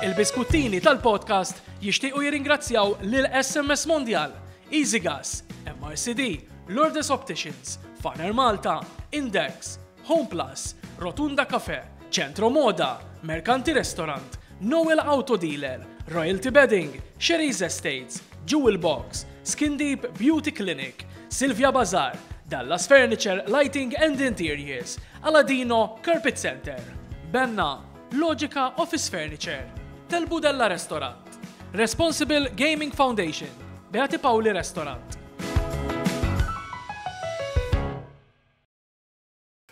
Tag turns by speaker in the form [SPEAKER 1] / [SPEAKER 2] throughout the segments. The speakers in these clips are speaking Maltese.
[SPEAKER 1] Il-biskuttini tal-podcast jixtiequ jiringrazzjaw lil SMS Mondial, EasyGas, MRCD, Lourdes Opticians, Faner Malta, Index, Home Plus, Rotunda Cafe, Centro Moda, Mercanti Restaurant, Noel Auto Dealer, Royalty Bedding, Sherry's Estates, Jewel Box, Deep Beauty Clinic, Silvia Bazar, Dallas Furniture, Lighting and Interiors, Aladino Carpet Center, Benna, Logica Office Furniture, Telbu della Restaurant. Responsible Gaming Foundation. Beati Pauli Restaurant.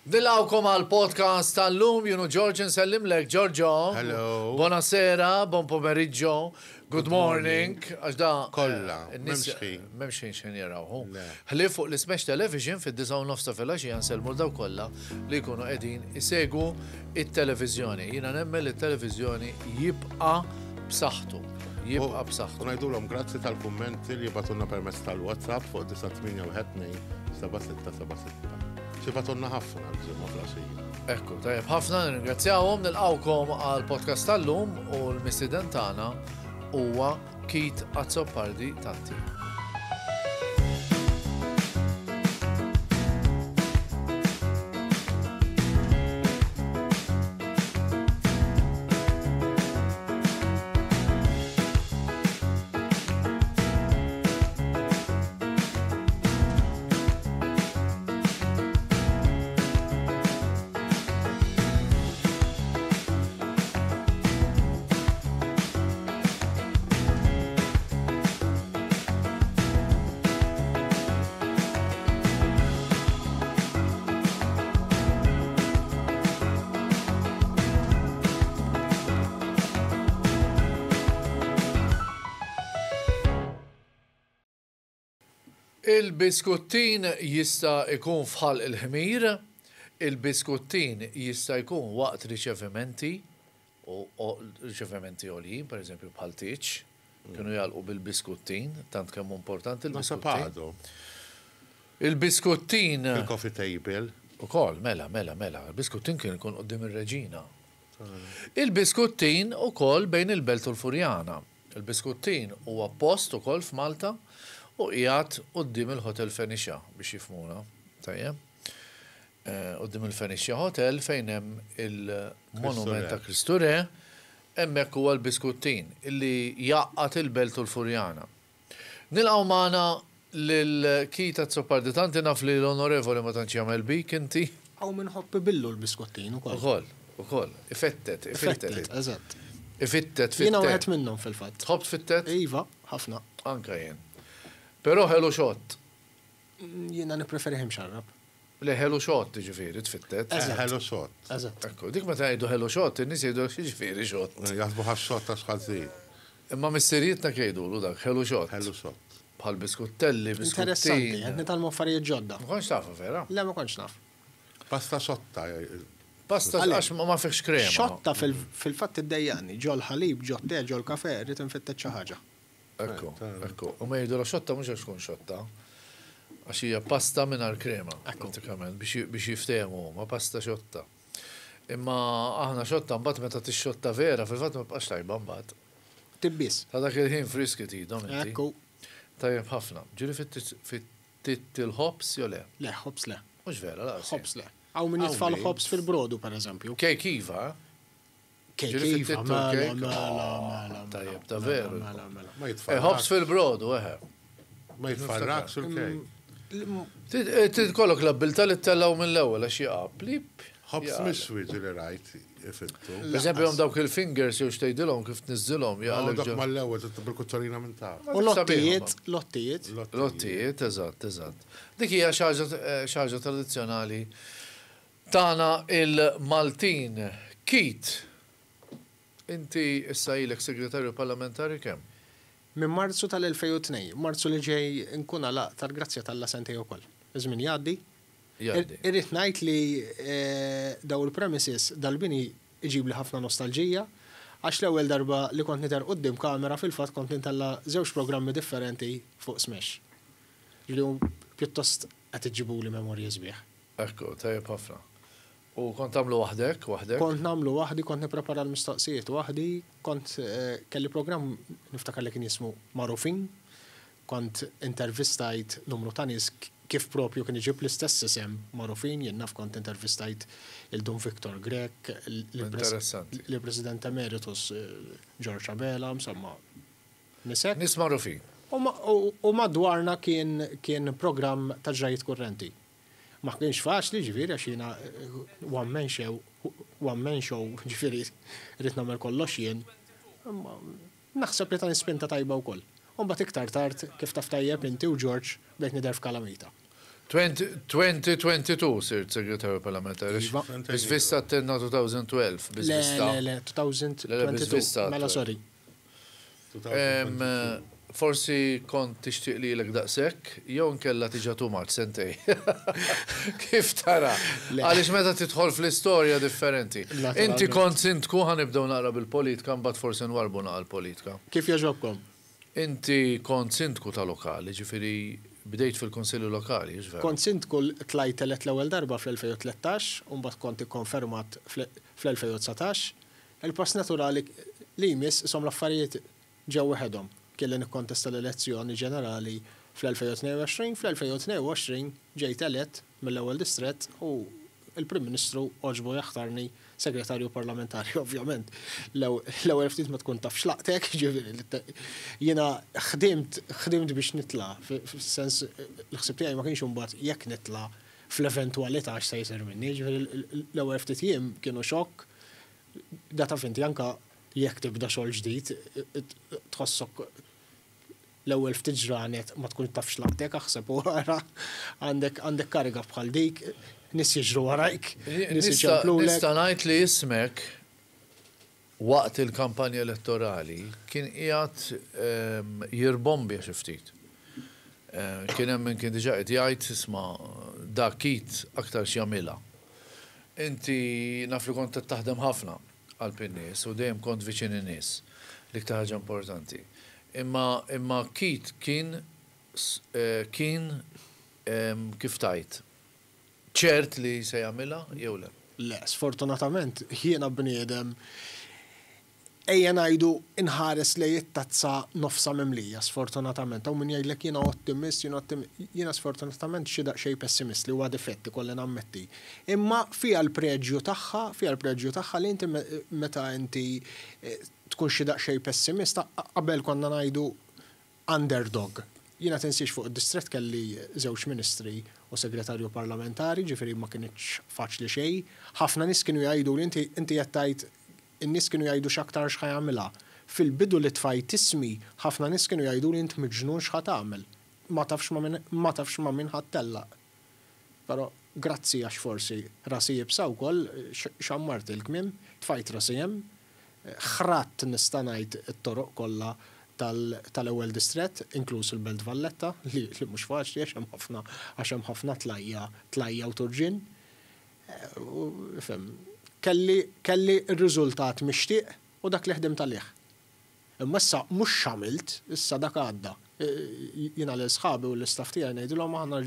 [SPEAKER 2] Dilawkom għal podcast tal-lum, Juno Giorgio, nsellim lek, Giorgio. Hello. Buonasera, buon pomeriggio. Good morning, għax da. Kolla, eh, memxin. Memxin xin jirawħu. Għalli fuq l-smash television fid-19 nofsa fil-axi janselmu daw kolla li kunu edin isegu il-televizjoni. Jina nemmel il-televizjoni
[SPEAKER 3] jibqa b'saħħtu. Jibqa b'saħħtu. Unajdu l-om grazzi tal-kommenti li jibatunna permess tal-WhatsApp fuq 988-7676. Xibatunna ħafna l-ġimma fl Ekku, tajab, ħafna nil-għawkom għal podcast
[SPEAKER 2] tal-lum u l-missidentana tagħna huwa Kit Azzopardi tatti. Il-biskuttin jista' ikun fħal il-ħmir, il-biskuttin jista' jkun waqt riċevimenti, u riċevimenti olijin, per eżempju bħal tiċ, kienu jgħalqu bil-biskuttin, tant kemm importanti il-biskuttin. Il-biskuttin. Il-coffee table. U kol, mela, mela, mela. Il-biskuttin kien ikun qoddim il-reġina. Il-biskuttin u kol bejn il-belt u l-furjana. Il-biskuttin huwa post u kol f'Malta u jgħat qoddim il-Hotel Fenisha biex jifmuna. Tajjeb? Eh, qoddim il fenisha Hotel fejn hemm il-Monument ta' Kristure hemmhekk huwa l-biskuttin illi jaqqat il-Belt u l-Furjana. Nilqgħu magħna lil-kita tanti naf li l-onorevoli ma tantx jagħmel bik inti.
[SPEAKER 4] Għaw minħobbi billu l-biskuttin ukoll. U kol, Ifettet, ifettet.
[SPEAKER 2] Eżatt. Ifittet, Jina għet
[SPEAKER 4] minnum fil-fat.
[SPEAKER 2] Tħobt fittet? Iva, ħafna. Anka jen. Pero hello shot.
[SPEAKER 4] Jina ne preferi ħim sharab.
[SPEAKER 2] Le ħelu xott, ġifiri, tfittet. hello shot. xott. Ekku, dik ma tajdu ħelu xott, n-nis jgħidu ġifiri xott. Eh, Jgħazbu ħaxxott ta' xħazin. Imma na' kajdu l dak, hello shot. Hello shot. Bħal
[SPEAKER 3] biskuttelli, biskutti. Interessanti, għedni
[SPEAKER 4] tal-moffarijiet ġodda. Ma konx tafu, vera? Le, ma konx naf.
[SPEAKER 3] Pasta shotta. Eh, eh. Pasta, għax ma fiħx krema. Shotta
[SPEAKER 4] fil-fat id-dajjani, ġol ħalib, ġol te, ġol kafe, rritin fittet ċaħġa. Ekko, ekko. U ma jgħidu la xotta
[SPEAKER 2] mhux għax kun xotta. Għax hija pasta mingħajr krema, praticament biex jiftehmu, ma pasta xotta. Imma e aħna ah, xotta mbagħad meta tixxotta vera, fil-fatt ma bqax tajba mbagħad. Tibbis. Ta' dak il-ħin friski ti, Ekku. Tajjeb ħafna. Ġiri fit il hops jew le? Le, hops le.
[SPEAKER 4] Mhux vera, la. Hops le. Aw min jitfall hops
[SPEAKER 2] fil-brodu, per eżempju. Kej kiva, eh?
[SPEAKER 4] Kif iva, mela, oh,
[SPEAKER 2] mela, mela mela. Tajjeb, mela, ta' veru. Ħobs fil-brodu, eħe. Ma jitfarraqx il-kejk. Tidkollok l-abilta li t-tellaw mill-ewel
[SPEAKER 3] għax jaqab Hobbs Ħobs miswid li rajt ifittu. Eżempju, għom dawk
[SPEAKER 2] il-fingers jew xtejdilhom kif tniżilhom. Dawk mal-ewel bil-kuttorina minn ta' U lottijiet, lottijiet. Lottijiet, eżatt, eżatt. Dik hija xaġa eh, tradizzjonali tana il-Maltin kit
[SPEAKER 4] Inti issa ilek segretarju parlamentari kemm? Minn marzu tal-2002, marzu li ġej nkuna la tal-grazzja tal-lasente u koll. Izmin jaddi. Irrit najt li e, daw il-premises dal-bini iġib li ħafna nostalġija, għax l-ewwel darba li kont niter uddim kamera fil-fatt kont nintella żewġ programmi differenti fuq Smash. Ġidu pjuttost qed iġibu li memorji sbieħ.
[SPEAKER 2] Ekku, tajjeb
[SPEAKER 4] ħafna. U kont għamlu wahdek, wahdek? Kont namlu wahdi, kont niprepara l-mistoqsijiet wahdi, kont eh, kelli program niftakar li kien jismu Marufin, kont intervistajt numru ta' nies kif propju kien iġib l-istess isem Marufin, jennaf kont intervistajt il-Dum Viktor Grek, l-President Emeritus eh, George Abela, msamma. Nisek? Nis Marufin. U madwarna kien program ta' ġrajiet kurrenti ma kienx faċli ġifiri għax jina eh, one-man show, one-man show ġifiri rrit namel kollox jien. Naħseb li ta' nispinta tajba u koll. Umba tiktar tart kif taf tajjeb inti u ġorġ bejt nider kalamita.
[SPEAKER 2] 2022 sir segretarju parlamentari. Bizvista t-tenna 2012. Le, le, le,
[SPEAKER 4] 2022.
[SPEAKER 2] Mela, sorry.
[SPEAKER 3] Eh,
[SPEAKER 2] forsi kont tixtieq li l-ek daqsek, jew nkella tiġa tumat sentej. Kif tara? Għaliex meta tidħol fl-istorja differenti. Inti kont kuħan ħanibdew naqra bil-politika mbagħad forsi nwarbu naqra l-politika. Kif jaġobkom? Inti kont sintku ta' lokali, ġifiri bdejt fil-konsilju lokali, ġver. Kont
[SPEAKER 4] sintku tlajt l ewwel darba fl-2013, un konti konfermat fl-2019, il-pass naturali li jmiss som l-affarijiet ġew weħedhom kelli nikkontesta l-elezzjoni ġenerali fl-2022, fl-2022 ġejt elett mill-ewwel distret, u il-Prim Ministru oġbu jaħtarni segretarju parlamentari, ovvjament. L-ewwel ftit ma tkun taf xlaqtek, jiena ħdimt xdimt biex nitla, sens l ħsibti għaj ma kienx imbagħad jekk nitla fl-eventwalità għax sejser minni, ġivri, l-ewwel ftit jiem kienu xokk, data finti janka jekk tibda xogħol ġdid, tħossok l-ewwel ftit ma tkun tafx laqtek aħseb u wara għandek għandek kariga bħal dik nis jiġru warajk. Nista'
[SPEAKER 2] ngħid li ismek waqt il-kampanja elettorali kien qiegħed ehm, jirbombi xi ftit. Ehm, kien hemm minn kien diġà qed jgħid isma' dak aktar aktar x'jagħmilha. Inti naf li kont taħdem ħafna għal pinnis u dejjem kont viċin in-nies. L-iktar ħaġa importanti. Imma, imma Kit kien eh, kien kif tajt. ċert li se
[SPEAKER 4] jagħmilha jew le? Le, sfortunatament jiena bniedem ejja najdu inħares li jittazza nofsa memlija, sfortunatament. Aw min jgħidlek jiena ottimist, jiena ottimist, jiena sfortunatament xi daqsxejn pessimist li huwa difetti kolli nammetti. Imma fija l-preġju tagħha, fija l-preġju tagħha li inti meta inti eh, tkun xi xejn pessimista, qabel konna ngħidu underdog. Jiena tinsiex fuq id-distrett kelli żewġ ministri u segretarju parlamentari, ġifieri ma kienx faċli xejn. Ħafna nies kienu jgħidu li inti inti qed tgħid in-nies kienu jgħidu x'aktar x'ħajamilha. Fil-bidu li tfajt ismi, ħafna nies kienu jgħidu li inti miġnun x'ħat tagħmel. Ma tafx ma tafx ma min ħattella. Però grazzi għax forsi rasijib jibsaw wkoll xammart il kmim tfajt rasijem, ħrat nista' ngħid it-toroq kollha tal ewel distret, inkluż il-Belt Valletta, li mhux faċli għax hemm ħafna għax hemm ħafna tlajja tlajja u turġin. Eh, kelli kelli r-riżultat mixtieq u dak li ħdim tal-liħ. Imma issa mhux xamilt, issa dak għadda. Eh, Jina l-sħabi u l-istaff tiegħi ngħidilhom aħna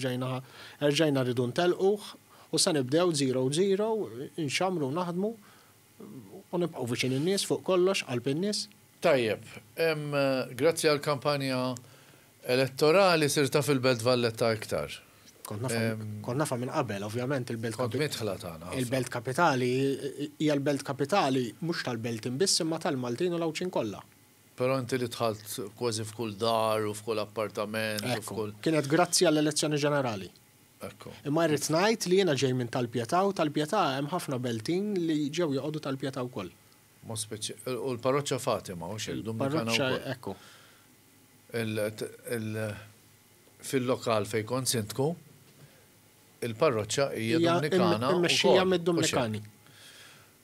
[SPEAKER 4] rġajna rridu ntelquh u sa nibdew 0-0 inxamru naħdmu u nibqgħu viċin in-nies fuq kollox
[SPEAKER 2] qalb in-nies. Tajjeb, eh, grazzi għal kampanja elettorali sirta fil-Belt Valletta iktar.
[SPEAKER 4] Konna fa' minn qabel, ovvjament, il-Belt Kapitali. Il-Belt Kapitali, hija l-Belt Kapitali, mhux tal-Belt imbiss imma tal-Maltin u lawċin kolla. kollha.
[SPEAKER 2] Pero inti li tħalt kważi f'kull dar u f'kull appartament.
[SPEAKER 4] Kienet grazzi għall-elezzjoni ġenerali. Imma rrit ngħid li jiena ġej minn tal-pjetà u tal-pjetà hemm ħafna beltin li ġew joqogħdu tal-pjetà wkoll. Mo speċi u l-parroċċa Fatima u xeldum Parroċċa ekku.
[SPEAKER 2] Fil-lokal fejn kont sintku, il-parroċċa hija Dominikana. xija mid-Dominikani.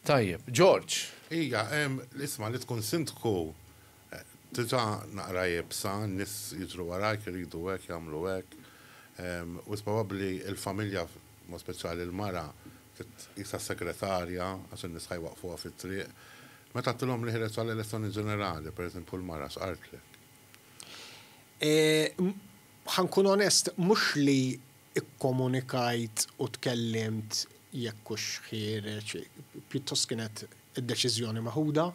[SPEAKER 3] Tajjeb, George. Ija, l-isma li tkun sintku tiġa eh, naqra jibsa, nis jidru għarajk, jridu għek, jamlu għek. U probabli il-familja, ma speċjali il mara jisa segretarja, għasun nisħaj waqfuha fit-triq. Meta t-tilom li ħiret għal elezzjoni ġenerali, per eżempju l-mara, s x'artlek?
[SPEAKER 4] Għankun onest, mux li ikkomunikajt u t tkellimt jekkux xireċ, pjuttost kienet id-deċizjoni maħuda,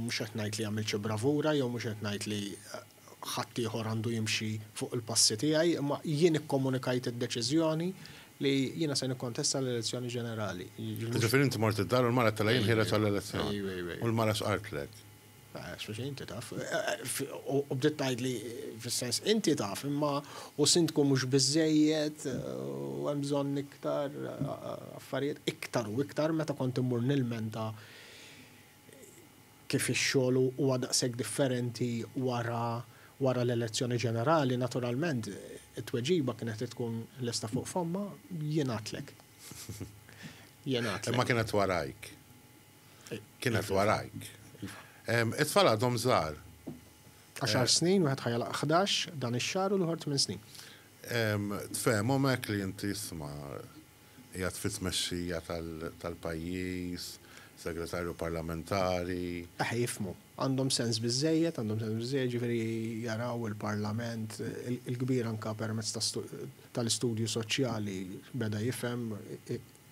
[SPEAKER 4] mux għetnajt li għamilċi bravura, jew mux għetnajt li ħaddieħor għandu jimxi fuq il-passi tijaj, imma jien ikkomunikajt il-deċizjoni li jiena se nikkontesta l-elezzjoni ġenerali. Ġifieri
[SPEAKER 3] inti mort id-dar u l-mara tal-għajn ħira tal-elezzjoni. U l-mara s'qartlek.
[SPEAKER 4] Xbiex ah, inti taf. Eh, eh, u b'dittajt li f sens inti taf imma u sintku mux bizzejiet eh, u għemżon iktar affarijiet iktar u iktar meta konti mur nil-menta kif ix-xogħol huwa daqshekk differenti wara wara l-elezzjoni ġenerali, naturalment, it-tweġiba kienet tkun l-esta fuq fomma, jenatlek.
[SPEAKER 3] Jenatlek. Ma kienet warajk. Eh. Kienet warajk. It-tfal għadhom zar. 10 eh. snin, u ħajala 11, dan ix-xar u l-ħort minn snin. Tfem, u li jinti jisma jgħat fit-mexxija tal-pajis, segretarju parlamentari. Eħ,
[SPEAKER 4] eh, jifmu. Għandhom sens bizzejiet, għandhom sens bizzejiet, ġifiri jaraw il-parlament, il-kbir anka permezz tal-studju soċjali beda jifem,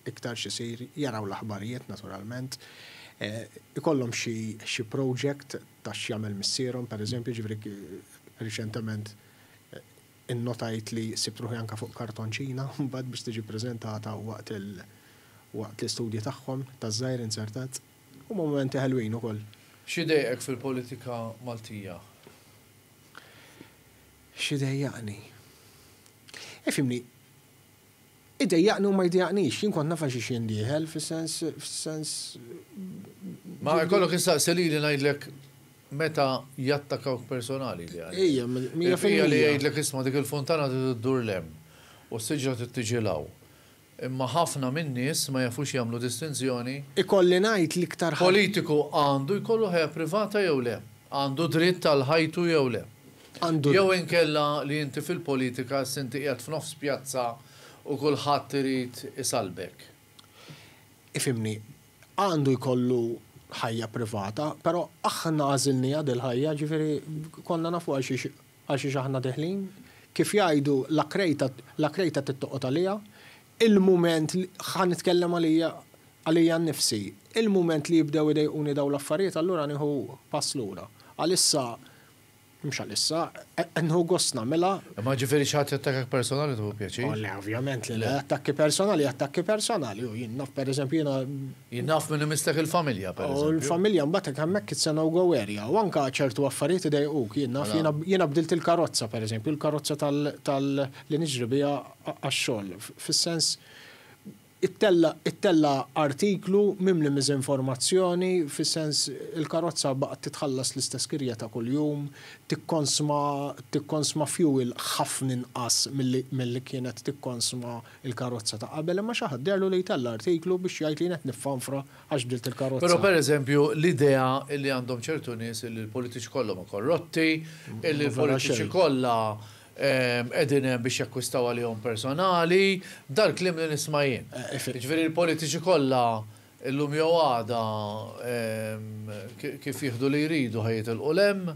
[SPEAKER 4] iktar xisir, jaraw l-aħbarijiet naturalment. Eh, ikollhom xi project ta' xjamel missierhom, per eżempju, ġifiri riċentement eh, innotajt li sibtruħi anka fuq kartonċina, mbagħad biex tiġi prezentata waqt il- waqt l-istudji tagħhom taż-żgħir insertat u momenti ħelwin ukoll. X'idejqek
[SPEAKER 2] fil-politika Maltija?
[SPEAKER 4] X'idejjaqni. Efimni idejjaqni u ma jdejjaqnix, jien kont nafa xi xien fis-sens fis-sens. Ma jkollok istaqseli li
[SPEAKER 2] ngħidlek meta jattakawk personali li għaj. Ija,
[SPEAKER 3] mija li jgħidlek
[SPEAKER 2] isma' dik il-fontana tiddur lem u s-siġra tġilaw imma ħafna minnis ma jafux jagħmlu distinzjoni. Ikolli ngħid l-iktar Politiku għandu jkollu ħajja privata jew le, għandu dritt tal-ħajtu jew le. Għandu. Jew inkella li inti fil-politika sinti qiegħed f'nofs pjazza u kulħadd irid isalbek.
[SPEAKER 4] Ifimni, għandu jkollu ħajja privata, pero aħna għazilni għad il-ħajja, ġifiri, konna nafu għaxi xaħna deħlin, kif jgħidu la krejta t-toqot għalija, il-moment li ħan nitkellem għalija għalija nifsi, il-moment li jibdew idejquni daw l-affarijiet, allura hu pass lura. Għalissa imxal issa, enħu e- gosna mela.
[SPEAKER 2] Ma ġifiri xaħti attakak personali tuħu pjaċi? Olli,
[SPEAKER 4] ovvjament, li attakki personali, attakki personali, u jinnaf per eżempju jina. Jinnaf minn mistek il-familja, per eżempju. U l-familja mbata kammek kitsena u għawerja, u anka ċertu għaffariet id-dej dejquk, jinnaf jina bdilt il karotza per eżempju, il karotza tal-li nġribija għaxxol, fil-sens it-tella artiklu mimli miżinformazzjoni fis-sens il-karozza baqgħet titħallas l-istess kirja ta' kuljum, tikkonsma tikkonsma fuel ħafna inqas milli kienet tikkonsma il-karozza ta' qabel imma xi ħadderlu li jtella artiklu biex jgħid li qed niffanfra għax bdilt il-karozza. Però
[SPEAKER 2] pereżempju l-idea li għandhom ċertu nies li l-politiċi mm, kollha ma korrotti, li l-politiċi kollha edinem biex jakkwistaw għalihom personali, dar klim li nismajin. Eh, Ġveri l-politiċi kolla l-lum jew għada kif jihdu li jridu ħajiet l-ulem.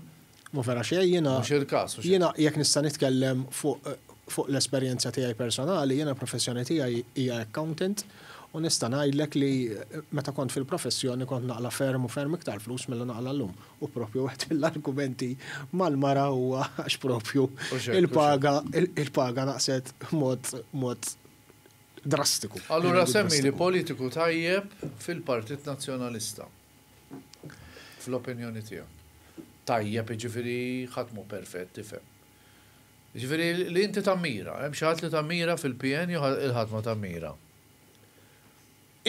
[SPEAKER 2] Mu vera xie, jena. Mux kas Jena
[SPEAKER 4] jek nista' nitkellem eh, fuq l-esperjenza tiegħi personali, jena professjoni tiegħi hija accountant. U nista ngħidlek li eh, meta kont fil-professjoni kont naqla ferm u ferm iktar flus mill naqla llum. U propju għet mill-argumenti mal-mara huwa għax propju il-paga il-paga naqset mod mod drastiku. Allura semmi li
[SPEAKER 2] politiku tajjeb fil-Partit Nazzjonalista. Fl-opinjoni tiegħu Tajjeb jiġifieri ħatmu perfett tifhem. Ġifieri li inti tammira, hemm xi ħadd li tammira fil-PN jew il-ħatma tammira.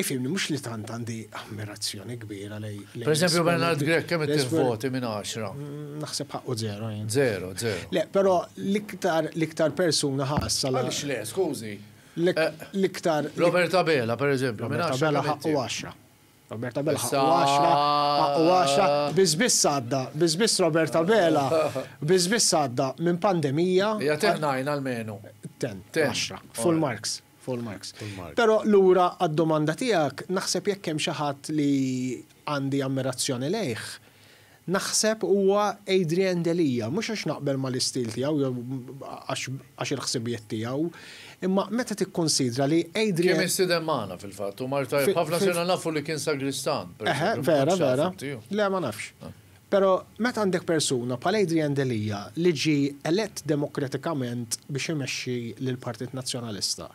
[SPEAKER 4] Ifimni, mux li tant għandi ammirazzjoni kbira lej. Per esempio, Bernard Grek, kemm it voti
[SPEAKER 2] minn 10? Mm, naħseb ħakku zero. Zero, zero.
[SPEAKER 4] Le, pero l-iktar persuna ħassa. Għalix
[SPEAKER 2] le, skużi.
[SPEAKER 4] Eh, l-iktar. Robert Abela, per esempio, Robert Abela ħakku 10. Roberta Bela ħakku 10. ħakku 10. Bizbiss għadda, bizbiss Robert Abela, bizbiss għadda minn pandemija. Ja, 10 għal-menu. 10, 10. Full marks. Full marks. Pero lura għad-domanda tijak, naħseb jekk hemm xi ħadd li għandi ammirazzjoni lejh. Naħseb huwa Adrian Delija, mhux għax naqbel mal-istil tiegħu għax il-ħsibijiet tiegħu, imma meta tikkonsidra li Adrian. Kemm istidem magħna fil-fatt, u Marta ħafna sena
[SPEAKER 2] nafu li kien sagristan. Eħe, vera, vera.
[SPEAKER 4] Le ma nafx. Ah. Pero meta għandek persuna pal Adrian Delija li ġi elett demokratikament biex imexxi lill-Partit Nazzjonalista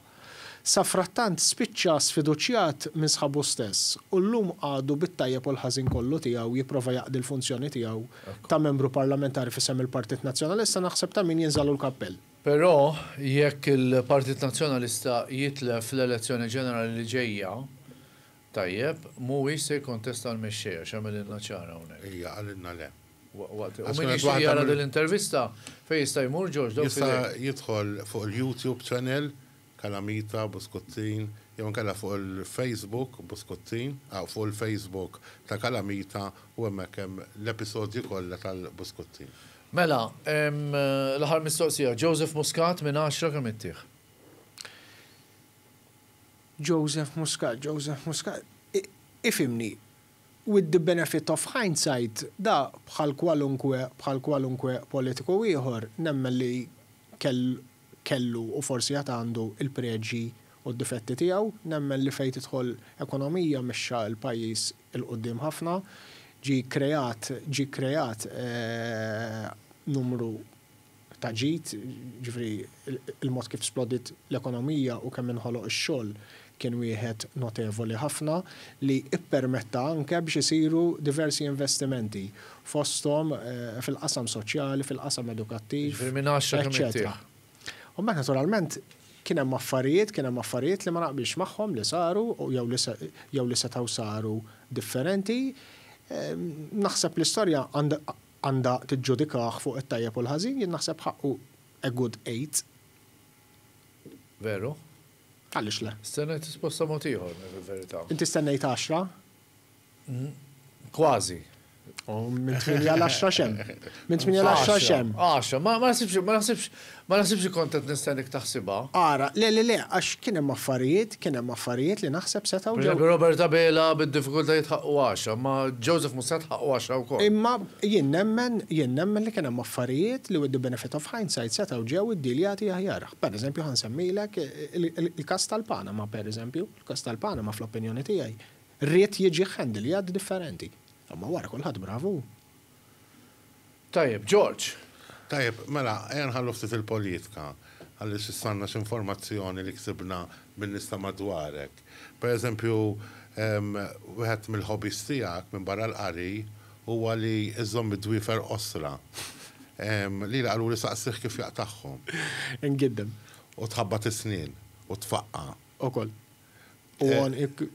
[SPEAKER 4] Safrattant spiċċa sfiduċjat minn sħabu stess u llum għadu bit pol u ħażin kollu tiegħu jipprova jaqdi l-funzjoni tiegħu ta' membru parlamentari fisem il-Partit Nazzjonalista naħseb ta' min jinżalu l-kappell.
[SPEAKER 2] Però jekk il-Partit Nazzjonalista jitlef l-elezzjoni ġenerali li ġejja, Tajjeb, muwi se kontesta l-mexxejja, xamil il-naċara unek. Ija, għalinna le. U minn jara l intervista fej jista' jmur ġorġ. Jista'
[SPEAKER 3] jidħol fuq il-YouTube channel kalamita, buskottin, jew kalla fuq il-Facebook buskottin, għaw fuq il-Facebook ta' kalamita u għemmek hemm l-episodju kollha tal-buskottin.
[SPEAKER 2] Mela, l-ħar mistoqsija, Joseph
[SPEAKER 4] Muscat minn 10 kemm ittieħ? Joseph Muscat, Joseph Muscat, ifimni, with the benefit of hindsight, da bħal kwalunkwe, bħal kwalunkwe politiku ieħor, nemmen li kell kellu u forsi għat għandu il-preġi u d-difetti tijaw, nemmen li fejt idħol ekonomija mexxa il-pajis il-qoddim ħafna, ġi kreat, ġi kreat eh, numru ta' ġifri il-mod kif splodit l-ekonomija u kemm inħoloq ix-xogħol kien wieħed notevoli ħafna li ippermetta anke biex isiru diversi investimenti fosthom eh, fil-qasam soċjali, fil-qasam edukattiv, eccetera. U mbagħad naturalment kien hemm affarijiet, kien hemm affarijiet li ma naqbilx magħhom li saru jew li setgħu saru differenti. Ehm, naħseb l-istorja għandha tiġġudikah fuq it-tajjeb u l-ħażin, jien naħseb ħaqqu a good eight. Veru? Għalix le?
[SPEAKER 2] Stennajt t-sposta motiħor, verità. Inti
[SPEAKER 4] stennajt 10? Kważi. Minn għal xem. Minn għal xem.
[SPEAKER 2] ma nasibx, ma nasibx, ma nasibx kontet nistenik taħsiba.
[SPEAKER 4] Ara, le, le, le, għax kienem affarijiet, kienem affarijiet li naħseb setaw. Per Robert Abela bid-difikultajiet ħaqqu 10, ma Joseph Musset ħaqqu 10 u kol. Imma jien nemmen, jien nemmen li kienem affarijiet li with the benefit of hindsight setaw ġew id-diljati jahjarax. Per eżempju, għan semmilek eh, il kastal panama per eżempju, il kastal panama fl-opinjoni tijaj. Riet jieġi ħendil jad differenti. Ma wara kolħad bravu.
[SPEAKER 3] Tajib, George. Tajib, mela, għen ħallu ftit il-politika għalli s-sanna x-informazzjoni li ksibna mill madwarek. Per eżempju, wieħed mill-hobbies tijak minn barra l-qari huwa li iżomm id-dwifer osra. Li l-qalu li saqsiħ kif jaqtaħħom. Ngiddem. U tħabbat t snin u tfaqqa. kol. Eh, u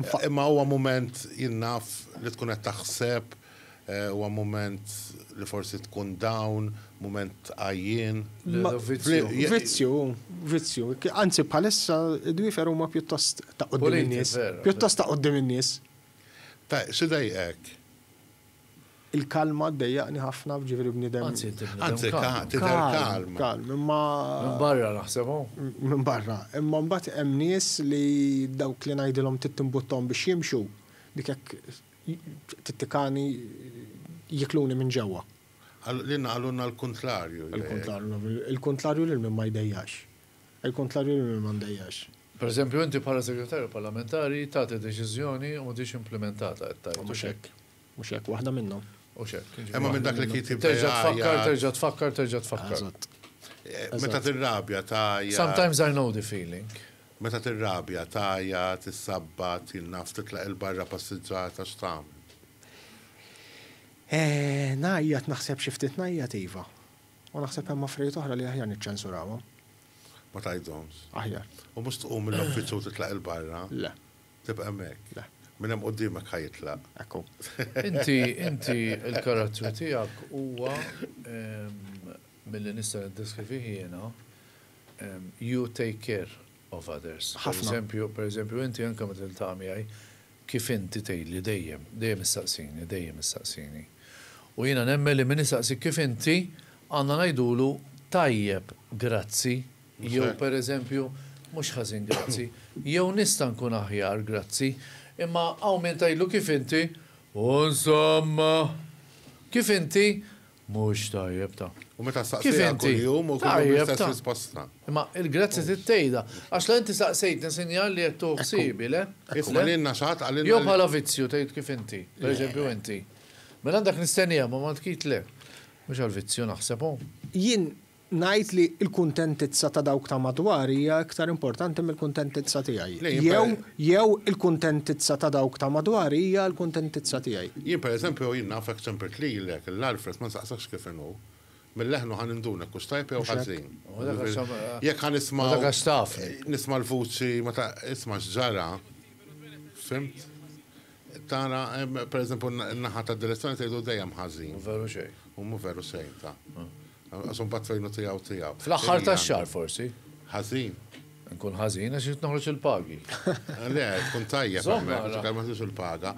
[SPEAKER 3] Eh, imma huwa moment jinnaf li tkun qed taħseb, eh, huwa moment li forsi tkun dawn, moment għajjien. Vizzju,
[SPEAKER 4] vizzju. Anzi, palissa id-dwifer huma pjuttost ta' qoddim in-nies. Pjuttost ta' qoddim in-nies. Ta' xidaj hekk il-kalma d-dejjaqni ħafna bġifri b'nidem. Anzi, kalma. Kalm, imma. Minn barra naħsebu. Oh. Minn barra. Imma mbagħad hemm nies li dawk li ngħidilhom tittimbuttom biex jimxu dik hekk tittikani jikluni minn ġewwa.
[SPEAKER 3] Linna għalunna l-kontlarju. Il-kontlarju
[SPEAKER 4] li minn ma jdejjax. Il-kontlarju li minn ma jdejjax. Per eżempju, inti bħala segretarju
[SPEAKER 2] parlamentari tagħti deċiżjoni u mhux implementata qed tajt. Mhux hekk. Mhux hekk waħda minnhom. U
[SPEAKER 3] Emma minn dak li kitib. Terġa tfakkar, terġa
[SPEAKER 2] tfakkar, terġa eh, tfakkar. Meta
[SPEAKER 3] t-rabja tajja. Sometimes I know the feeling. Meta t-rabja tajja, t-sabba, t-naf, t-tlaq il-barra passiġġata x'tam.
[SPEAKER 4] Eh, najjat naħseb xiftit najjat iva. U naħseb emma affarijiet oħra li aħjar
[SPEAKER 3] niċċensurawhom. Ma tgħidhomx. Aħjar. U mustuqum l mill t-tlaq il-barra. Le. Tibqa' mek? Le. Minnem u dimek ħajitla. Ekku. Inti, inti il-karattru
[SPEAKER 2] tijak huwa mill-li nista deskrivi jena, you take care of others. Per eżempju, per eżempju, inti anka ma il-tami għaj, kif inti tejli dejjem, dejjem istaqsini, dejjem istaqsini. U jiena nemmel li minn istaqsi kif inti għanna najdulu tajjeb grazzi, jew per eżempju, mux ħazin grazzi, jew nista nkun aħjar grazzi, imma għaw minn tajlu kif inti, unsamma! kif inti, mux tajjeb ta' U meta saqsejja kull-jum u kull risposta. Ma il-grazzi tittejda. Għax la inti saqsejt nisinjal li jettu xsibi, le? naxat għalin. Jo bħala vizzju tajt kif inti, per inti. Mela għandak
[SPEAKER 4] nistennija, ma ma tkit le. Mux għal-vizzju naħsebu. Oh. Jien najt li il-kuntentizza ta' dawk ta' madwar hija aktar importanti mill-kuntentizza tiegħi. Jew jew il-kuntentizza ta' dawk ta' madwar hija l-kuntentizza tiegħi.
[SPEAKER 3] Jien pereżempju jien nafek ċempert li lek l-Alfred ma saqsax kif inhu. Mill-leħnu ħan indunek u tajp jew ħażin. Jekk ħan nisma' nisma' l-vuċi ma ta' isma' ġara. Fimt? Tara, per eżempju, naħat ta' direzzjoni tgħidu dejjem ħażin. Veru xej. U mu veru xej, ta' għazum bat fejn tijaw tijaw. Fl-axħar ta' xar forsi. Għazin. Nkun ħazin għax noħroġ il-pagi. Le, tkun tajjeb għamek, ma tix il-paga.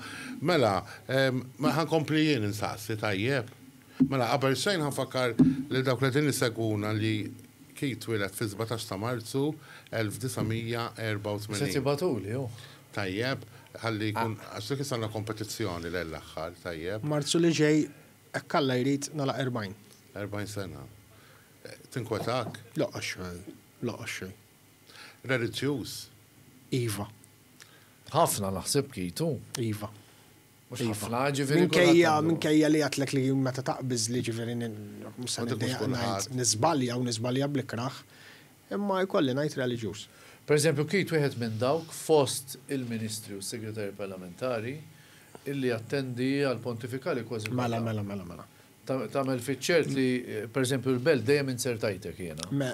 [SPEAKER 3] Mela, ma ħankompli jien insassi tajjeb. Mela, għabar xejn ħanfakar li dawk li din seguna li Kate wilet fi 17 ta' marzu 1984. Seti batuli, jo. Tajjeb, ħalli kun, ah. għax dik kompetizzjoni l-axħar, tajjeb.
[SPEAKER 4] Marzu li ġej,
[SPEAKER 3] ekkalla jrid nala 40. 40 sena. E, Tinkwetak? Laqqax xejn, laqqax xejn. Reliġjuż? Iva.
[SPEAKER 2] Ħafna naħseb kitu. Iva. iva. Ħafna Minkejja
[SPEAKER 4] minkejja li għatlek li meta taqbiz li ġifieri nizbalja u nizbalja blikraħ, imma jkolli ngħid reliġjuż. Per eżempju, kiet wieħed minn dawk fost il
[SPEAKER 2] ministru s-Segretarju Parlamentari illi attendi għal pontifikali kważi. Mela, mela, mela, mela. Tamel ċert li, eh, per esempio, l-bel dejjem insertajtek jena.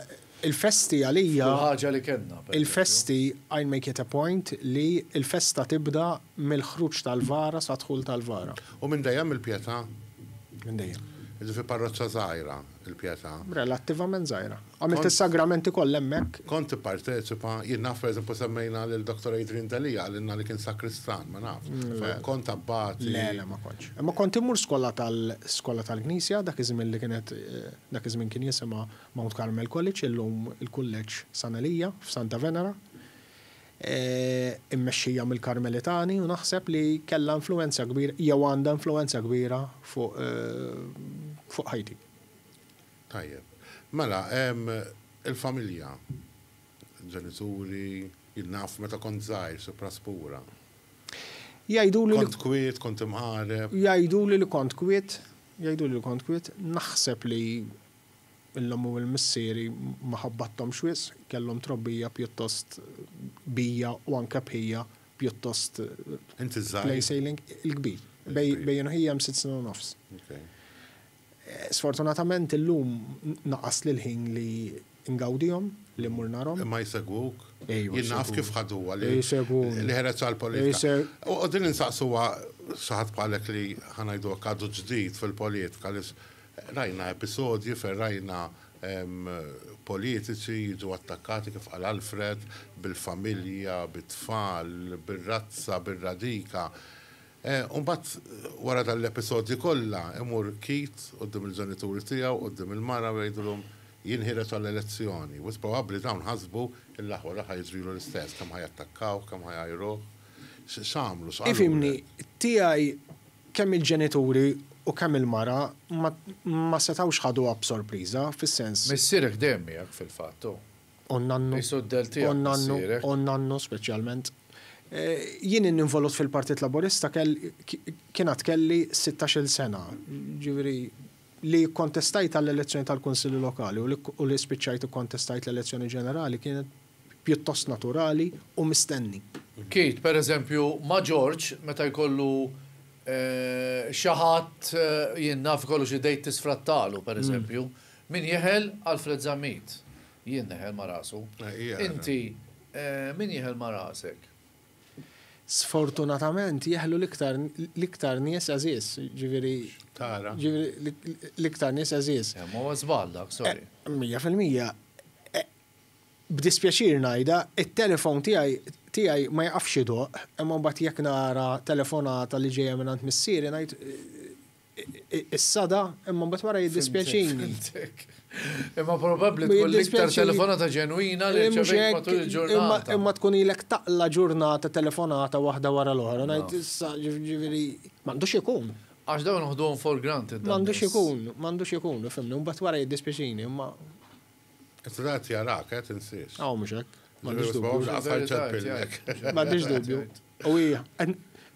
[SPEAKER 4] Il-festi għalija. ħaġa li kena. Il-festi, I make it a point li il-festa tibda mill-ħruġ tal-vara sa tħul tal-vara. U minn dejjem il-pjeta?
[SPEAKER 3] Minn dejjem fi parroċċa zaħira, il-pieta. Mela, Relattivament zaħira. Għamilt
[SPEAKER 4] il-sagramenti koll emmek.
[SPEAKER 3] Konti parteċipa, jina per eżempju semmejna l doktor Adrian Dalija, għallinna li kien sakristan, ma naf. Mm, kont abbati. Le, le, ma konċ.
[SPEAKER 4] Ma konti mur skola tal-skola tal-Gnisja, dak li kienet, eh, dak kien jisema Mount Carmel College, illum il-kulleċ Sanalija, f'Santa Venera, Eh, immexxija mill-Karmelitani u naħseb li kellha influenza kbira jew għanda influenza kbira fuq
[SPEAKER 3] eh, fuq ħajti. Tajjeb. Mela, il-familja, ġenituri, il-naf meta kont zaħir, supra spura. Jajdu li. Kont kwiet, kont imħareb.
[SPEAKER 4] Jajdu li li kont kwiet, jajdu li kont kwiet, naħseb li l lommu u l missiri maħabbattom xwis, kellom trobbija pjuttost bija u anka bħija pjuttost eh, play sailing il-kbir. Bejn ħijam sit snin u nofs.
[SPEAKER 3] Eh,
[SPEAKER 4] sfortunatament l-lum naqas li l-ħin li ingawdijom
[SPEAKER 3] li mmur narom. Ma jisegwuk? Jinnaf kif ħadu li li ħeret għal-politika. U din insaqsuwa saħat bħalek li ħanajdu għadu ġdijt fil-politika li rajna episodji ferrajna rajna politiċi jiġu attakkati kif għal Alfred bil-familja, bil-tfal, bil-razza, bil-radika. E, Umbat wara tal-episodji kollha imur kit uddim il-ġenituri tiegħu uddim il-mara bejdulum, jinħira tal-elezzjoni. U probabbli dawn ħasbu l-aħwar ħajġrilu l-istess, kemm ħajattakkaw, kemm ħajajru. X'għamlu, x'għamlu.
[SPEAKER 4] Ifimni, tiegħi kemm il-ġenituri u kemm il-mara ma setawx ħadu b'sorpriża fis-sens. Missirek dejjem miegħek fil-fattu. Onnannu. Onnannu, onnannu speċjalment. Eh, jien involut fil-Partit Laburista kienet kelli 16-il sena, ġiviri li kontestajt għall-elezzjoni tal-Konsilli Lokali u li spiċċajt u kontestajt l-elezzjoni ġenerali kienet pjuttost naturali u mistenni.
[SPEAKER 2] Kiet, per eżempju, ma George, meta jkollu Eh, xaħat eh, jenna f'kollu xidejt tisfrattalu, per mm. eżempju, min jeħel Alfred Zamit,
[SPEAKER 4] jien neħel ma rasu.
[SPEAKER 3] Ah, Inti,
[SPEAKER 4] eh, min jeħel ma rasek? Sfortunatament jeħlu l-iktar nies għaziz, ġiviri. Tara. Ġiviri l-iktar nies għaziz. Mo għazbaldak, sorry. Mija fil-mija, b'dispjaċir najda, il-telefon tijaj tijaj ma jaqafx iduq, imma mbagħad jekk nara telefonata li ġejja minn għand missieri ngħid is-sada imma mbagħad wara jiddispjaċini.
[SPEAKER 2] Imma probabbli tkun l-iktar telefonata ġenwina li ġejjek matul il-ġurnata.
[SPEAKER 4] Imma tkun ilek taqla ġurnata telefonata waħda wara l-oħra, ngħid issa ġifieri m'għandux ikun. Għax dawn uħduhom for
[SPEAKER 3] granted. M'għandux ikun,
[SPEAKER 4] m'għandux ikun, fimni, mbagħad wara jiddispjaċini, imma.
[SPEAKER 3] Qed jarak, qed insis? Aw mhux Ma dubju. dubju.
[SPEAKER 4] U hija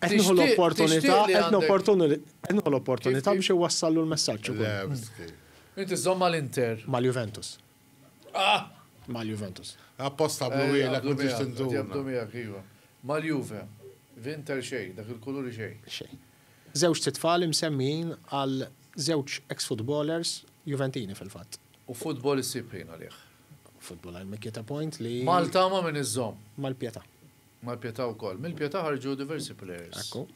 [SPEAKER 4] Etniħu l-opportunità, etniħu l-opportunità biex iwassallu l-messagġu. Inti zomma l-Inter. Ah! Eh, ma l juventus Ah! Ma l juventus Apposta la kunti
[SPEAKER 2] Ma l juve Vinter xej, dak il-kuluri xej. Xej.
[SPEAKER 4] Zewċ titfal msemmin għal zewċ ex-footballers Juventini fil-fat. U futbol is-sibħin għalieħ futbol għal Mikieta Point li. Malta ma minn iż-żom. mal pieta Mal-pjeta u
[SPEAKER 2] koll. mill pieta ħarġu diversi players. Ekku.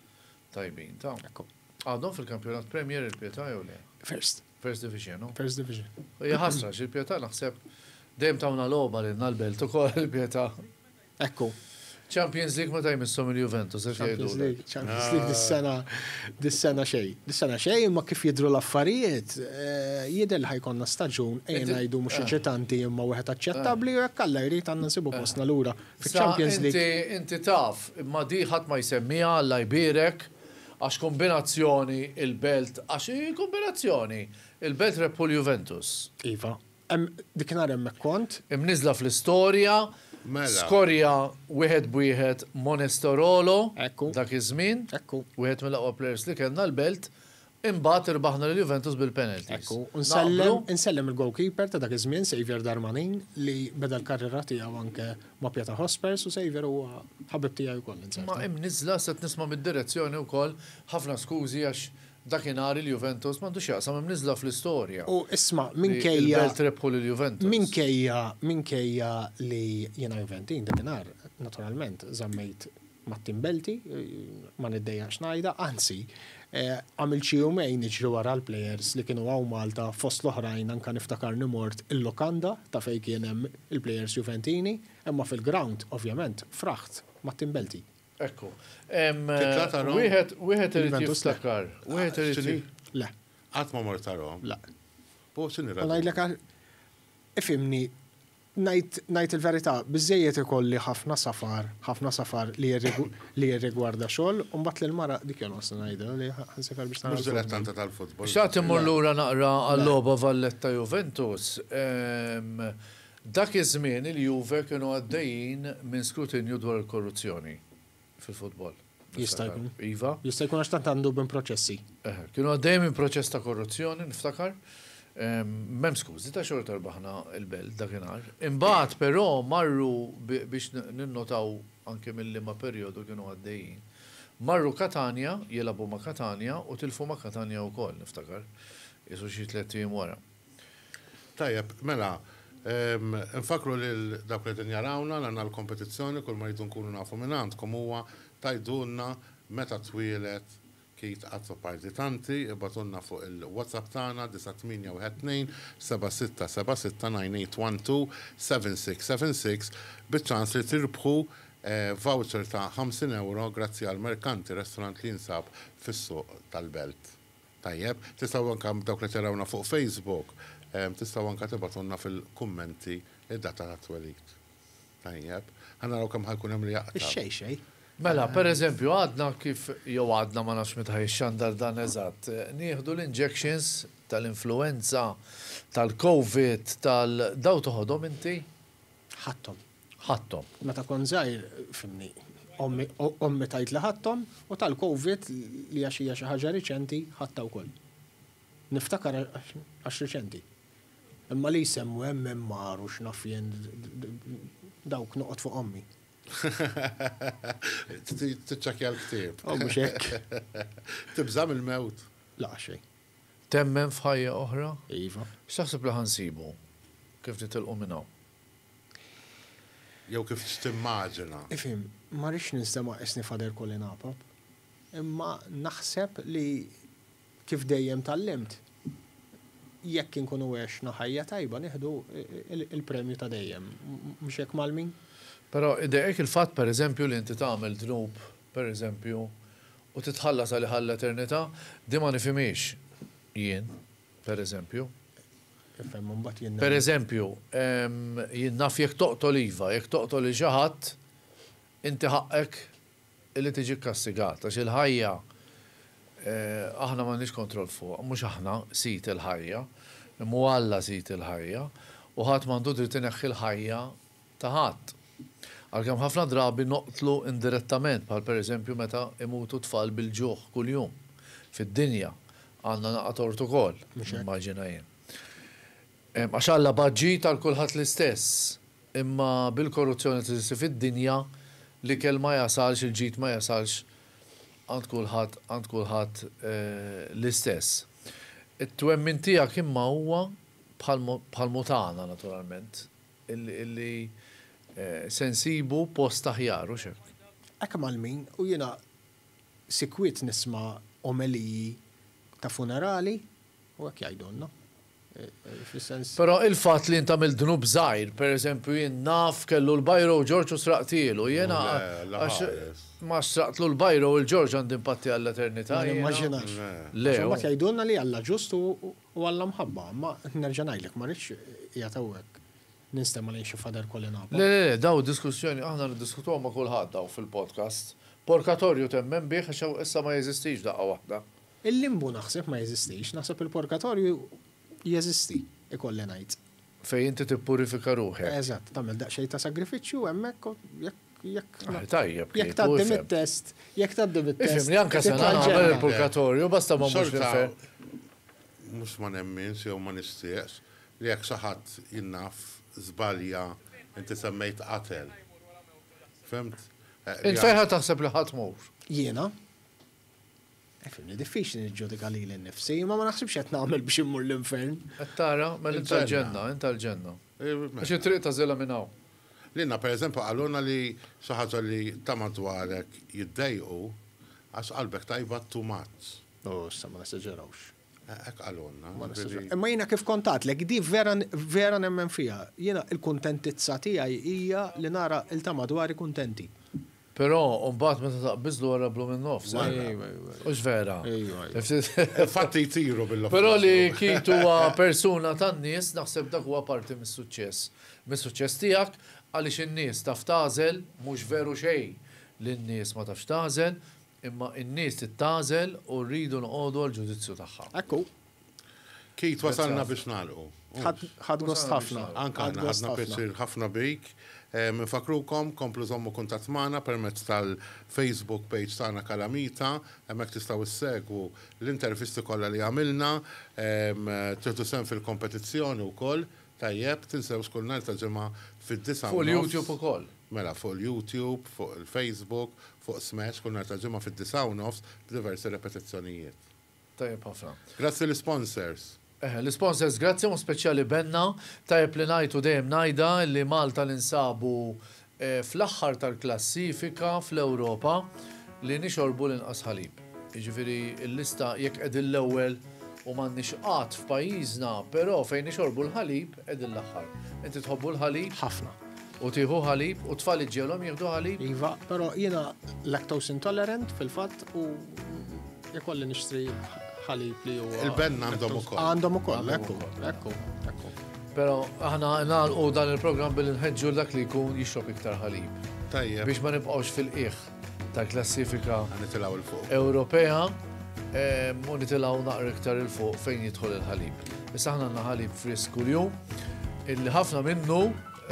[SPEAKER 2] Tajbin, ta' Ekku. Għadhom fil-kampjonat Premier il pieta jew le? First. First Division, no? First Division. Jħasra, il-pjeta naħseb ta' tawna loba li nalbel ukoll il-pjeta. Ekku. Champions League ma tajmissom
[SPEAKER 4] il-Juventus, għax Champions League, Champions League ah. dis-sena, dis-sena xej. Dis-sena xej, ma kif jidru l-affarijiet, eh, jidel ħajkonna staġun, ejna jidu mux ah. eċetanti imma u għet aċċettabli, u ah. għakkalla jrit għanna nsibu posna l-ura Champions League.
[SPEAKER 2] Inti taf, imma diħat ma jisemmija l-Ibirek, għax kombinazzjoni il-belt, għax kombinazzjoni il-belt Repul Juventus. Iva, dik nar emmek kont. Imnizla fl-istoria, Mela. Skorja wieħed bwieħed Monestorolo dak iż-żmien. Wieħed mill-aqwa players li kellna l-belt. Imbagħad irbaħna l Juventus bil-penalties.
[SPEAKER 4] Insellem il-goalkeeper ta' dak iż-żmien Xavier Darmanin li beda l-karriera tiegħu anke ma' Pjata Hospers u Xavier huwa ħabib tiegħu wkoll.
[SPEAKER 2] Ma' imniżla nisma' mid-direzzjoni wkoll ħafna skużi għax dakinhar il-Juventus m'għandux jaqsam hemm niżla fl-istorja. U
[SPEAKER 4] isma' minkejja.
[SPEAKER 2] Rebħu lil-Juventus.
[SPEAKER 4] Minkejja kejja li jiena Juventin dakinhar naturalment żammejt Mattin Belti ma' niddeja xnajda, anzi, eh, għamil xi jumejn iġri wara l-plejers li kienu għaw Malta fost l-oħrajn anka niftakarni mort il-lokanda ta' fej kienem hemm il-plejers Juventini, imma fil-ground, ovvjament, fraħt Mattin Belti. Ekku. Wieħed wieħed irid jiftakar. Wieħed irid
[SPEAKER 3] Le. Qatt ma mort tarhom. Le. U x'inhi Ngħidlek
[SPEAKER 4] ifimni najt il-verità, bizzejiet ikolli ħafna safar, ħafna safar li jirrigwarda xogħol, u mbagħad l-mara dik jon wasna ngħidha li ħansifer biex
[SPEAKER 3] tal-futbol.
[SPEAKER 2] X'għad immur lura naqra għall loba
[SPEAKER 4] Valletta Juventus.
[SPEAKER 2] Dak iż-żmien il-Juve kienu għaddejjin minn skrutinju dwar il-korruzzjoni fil-futbol. Jistajkun. Iva. Jistajkun għax tant għandu ben proċessi. Kienu għaddejem minn proċess ta' korruzzjoni, niftakar. Mem skużi ta' xorta rbaħna il-belt dakinar. Imbat, però marru biex ninnotaw anke mill-lima periodu kienu għaddejjin. Marru Katania, jelabu ma' Katania u tilfu ma' Katania u kol,
[SPEAKER 3] niftakar. Jesu xie tletti wara. Tajab, mela, Infakru li dak li din jarawna l-għanna l-kompetizzjoni kull ma jridu nkunu nafu minnant, kom huwa tajdunna meta twilet kit parti partitanti, batunna fuq il-WhatsApp tana 982 6, 76 912 7676 bitċans li tirbħu eh, voucher ta' 50 euro grazzi għal merkanti restaurant li nsab fis-suq tal-belt. Tajjeb, tistawon kam dawk li terawna fuq Facebook Tistaw anka tibatunna fil-kummenti id-data ta' twelit. Tajjeb, ħanna raw kam ħajkun hemm li jaqta. Xej xej. Mela, per
[SPEAKER 2] eżempju, għadna kif jew għadna ma nafx mitħaj xandar dan eżatt. Nieħdu l-injections tal-influenza, tal-COVID, tal-daw toħodhom
[SPEAKER 4] inti? Ħattom. Ħattom. Meta kon żgħir fimni, ommi tajt li ħattom u tal-COVID li għaxija xi ħaġa riċenti ħatta wkoll. Niftakar għax riċenti. Imma li semmu hemm hemm maru x'naf
[SPEAKER 3] jien dawk noqgħod fuq ommi. Tiċċakja l-ktib. Oh, mhux hekk. Tibżam il-mewt. La
[SPEAKER 2] Temmen f'ħajja oħra? Iva. X'taħseb li ħansibu? Kif titilqu minnaw?
[SPEAKER 3] Jew kif timmaġina.
[SPEAKER 4] Ifim, ma rix nistema' isni fader kolli napab. Imma naħseb li kif dejjem tal-limt jekk inkunu għex naħajja tajba nieħdu il-premju ta' dejjem, mhux hekk mal-min.
[SPEAKER 2] Però idejek il-fatt pereżempju li inti tagħmel per pereżempju u titħallas għal ħalla eternità, di ma nifhimiex jien pereżempju. Per eżempju, jinnaf jek li iva, jek toqto li ġaħat, inti ħaqek li tiġi kastigat, għax il-ħajja Eh, aħna ma nix kontrol fuq, mux aħna sit il-ħajja, mu għalla sit il-ħajja, u ħat mandu dritin neħħi l-ħajja ta' ħadd. Għalkemm ħafna drabi noqtlu indirettament, bħal per eżempju meta imutu tfal bil-ġuħ kuljum fid-dinja għanna naqat ortu kol, jien. Għax għalla baġġi tal-kulħat l-istess, imma bil-korruzzjoni t fid-dinja li kelma jasalx il-ġit ma jasalx għand kulħadd għand kulħadd eh, l-istess. It-twemmin tiegħek imma huwa bħal mutana naturalment
[SPEAKER 4] illi eh, sensibu post aħjar u xek. Ek mal-min u jiena sikwiet nisma' omeliji ta' funerali u hekk jgħidulna. Pero il-fat li jintam il-dnub zaħir,
[SPEAKER 2] per eżempju, jien naf kellu l-bajro ġorġu sraqtilu, jena ma sraqtlu l-bajro il-ġorġ għandim impatti għall eternita Immaġinax. Le. Ma
[SPEAKER 4] tjajdulna oh. li għalla ġustu u għalla mħabba, ma nerġanajlek, ma rridx jgħatawek nistema li xifader kolli Le, le,
[SPEAKER 2] le, daw diskussjoni, aħna diskutu għamma kullħad daw fil-podcast. Porkatorju temmen bieħ, xaw issa ma jeżistix daqqa wahda.
[SPEAKER 4] Il-limbu naħseb ma jeżistix, naħseb il-porkatorju jeżisti, ikolli ngħid.
[SPEAKER 2] Fej inti tippurifika
[SPEAKER 4] ruħek. Eżatt, tagħmel daqsxejn ta' sagrifiċċju hemmhekk jekk jekk ah, tajjeb. Jekk taddim it-test, jekk taddim it-test. Ifimni anka sena
[SPEAKER 2] għamel il-purgatorju, basta ma mux nifer.
[SPEAKER 3] Mux ma nemminx, jew ma nistiex, li jekk xaħat jinnaf zbalja inti semmejt qatel. Fimt? Eh, Il-fejħa
[SPEAKER 4] taħseb li ħadd mur. Jiena, Fimni diffiċli niġġudika li l-nifsi, ma ma naħsibx qed nagħmel biex immur l-infern.
[SPEAKER 2] Tara, ma l-ġenna,
[SPEAKER 4] intalġenna.
[SPEAKER 3] l-ġenna. Biex zela minnaw. minn hawn. Lina per eżempju għaluna li xaħġa li ta' madwarek jiddejqu għax qalbek tajba tumat. U sa, ma nasġerawx. Ek eh, għaluna.
[SPEAKER 4] Ma jina kif kontat l di vera nemmen fija. Jina il-kontentizza tijaj hija li nara il-ta' madwari Pero, bat meta
[SPEAKER 2] ta' bizlu għara blu minn nofs. Eh, Ux vera. Fatti jtiru bil Pero li kitu persuna tan nis, naħseb dak huwa parti mis suċċess mis suċċess tijak, għalix n-nis taf tażel, mux veru xej li n-nis ma tafx tażel, imma n-nis t-tazel u rridu nqodu għal-ġudizzju tagħha.
[SPEAKER 3] Ekku. Kitu għasalna biex nagħlqu. Ħad gost ħafna. Anka ħadna ħafna bejk. Mifakrukom, komplu zommu kuntat maħna permezz tal-Facebook page tana Kalamita, emmek tistaw segwu l-intervisti kolla li għamilna, tirtu sem fil-kompetizjoni u koll, tajjeb, tinsew skull nar ta' ġemma fil-disa. Fuq youtube u koll. Mela, fuq youtube fuq il-Facebook, fuq Smash, kun nar ta' ġemma fil-disa u nofs, diversi repetizzjonijiet. Tajjeb, ħafna. Grazzi l-sponsors. Eh, l-sponsors,
[SPEAKER 2] grazzi mu speċjali Benna,
[SPEAKER 3] tajb li najtu dejjem najda
[SPEAKER 2] li Malta l-insabu eh, fl-axħar tal-klassifika fl-Europa li nixorbu l-inqas ħalib. Ġifiri, l-lista jekk ed l-ewel u man nixqat f'pajizna, pero fejn nixorbu l-ħalib ed l-axħar. Inti tħobbu l-ħalib? Ħafna. U tiħu ħalib, u tfal ġelom jieħdu ħalib? Iva, pero jena lactose
[SPEAKER 4] intolerant fil-fat u jekolli nixtri ħalib li huwa. Il-ben għandhom ukoll. Għandhom ukoll, ekku, ekku.
[SPEAKER 2] Però aħna nagħlqu dan il-programm billi nħeġġu dak li jkun jixrob iktar ħalib. Tajjeb. Biex ma nibqgħux fil-qiegħ ta' klassifika Ewropea u nitilgħu naqra iktar il fuq fejn jidħol il-ħalib. Issa aħna għandna ħalib frisk kuljum illi ħafna minnu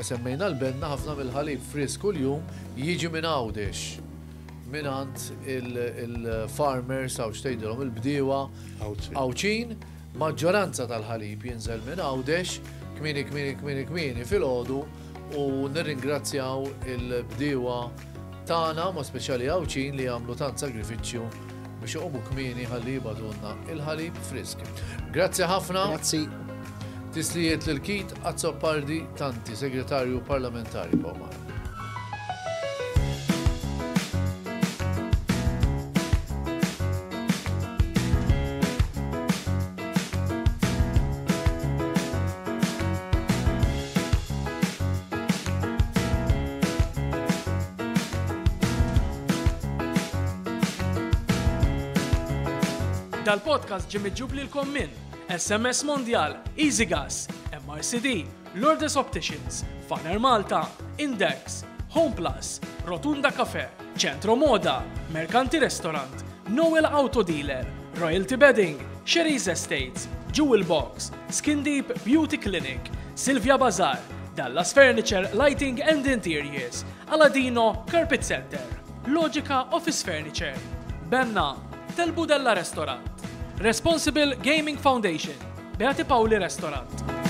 [SPEAKER 2] semmejna l-benna ħafna mill-ħalib frisk kuljum jiġi minn għawdex minant il-farmers għaw xtejdilom il-bdiewa għawċin maġġoranza tal-ħalib jinżel minn għawdex kmini kmini kmini kmini fil-ħodu u nirringrazzjaw il bdiwa tana ma speċjali għawċin li għamlu tant sagrifiċċju biex uqbu kmini ħalib għadunna il-ħalib frisk. Grazzi ħafna. Grazzi. Tislijiet l-kit għazzopardi tanti segretarju parlamentari Pomar.
[SPEAKER 1] Dal-podcast ġim iġub lilkom minn SMS Mondial, Easy Gas, MRCD, Lourdes Opticians, Faner Malta, Index, Home Plus, Rotunda Cafe, Centro Moda, Mercanti Restaurant, Noel Auto Dealer, Royalty Bedding, Sherry's Estates, Jewel Box, Skin Deep Beauty Clinic, Silvia Bazar, Dallas Furniture Lighting and Interiors, Aladino Carpet Center, Logica Office Furniture, Benna Telbudella Restaurant, Responsible Gaming Foundation, Beati Pauli Restaurant.